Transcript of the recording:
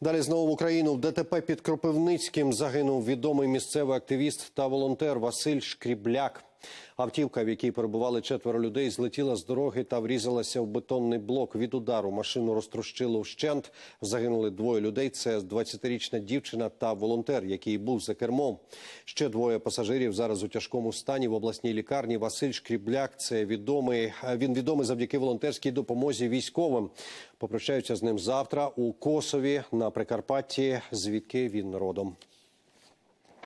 Далі знову в Україну в ДТП під Кропивницьким загинув відомий місцевий активіст та волонтер Василь Шкрібляк. Автівка, в якій перебували четверо людей, злетіла з дороги та врізалася в бетонний блок. Від удару машину розтрощило вщент. Загинули двоє людей. Це 20-річна дівчина та волонтер, який був за кермом. Ще двоє пасажирів зараз у тяжкому стані в обласній лікарні. Василь Шкрібляк це відомий. Е, він відомий завдяки волонтерській допомозі військовим. Попрощаються з ним завтра у Косові на Прикарпатті, звідки він родом.